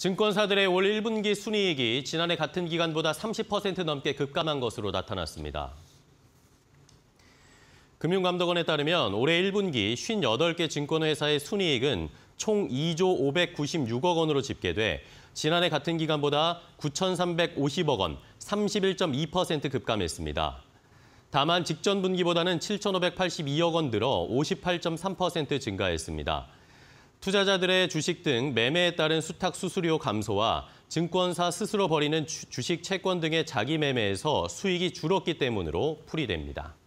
증권사들의 올 1분기 순이익이 지난해 같은 기간보다 30% 넘게 급감한 것으로 나타났습니다. 금융감독원에 따르면 올해 1분기 58개 증권회사의 순이익은 총 2조 596억 원으로 집계돼 지난해 같은 기간보다 9,350억 원, 31.2% 급감했습니다. 다만 직전 분기보다는 7,582억 원 늘어 58.3% 증가했습니다. 투자자들의 주식 등 매매에 따른 수탁 수수료 감소와 증권사 스스로 벌이는 주식 채권 등의 자기 매매에서 수익이 줄었기 때문으로 풀이됩니다.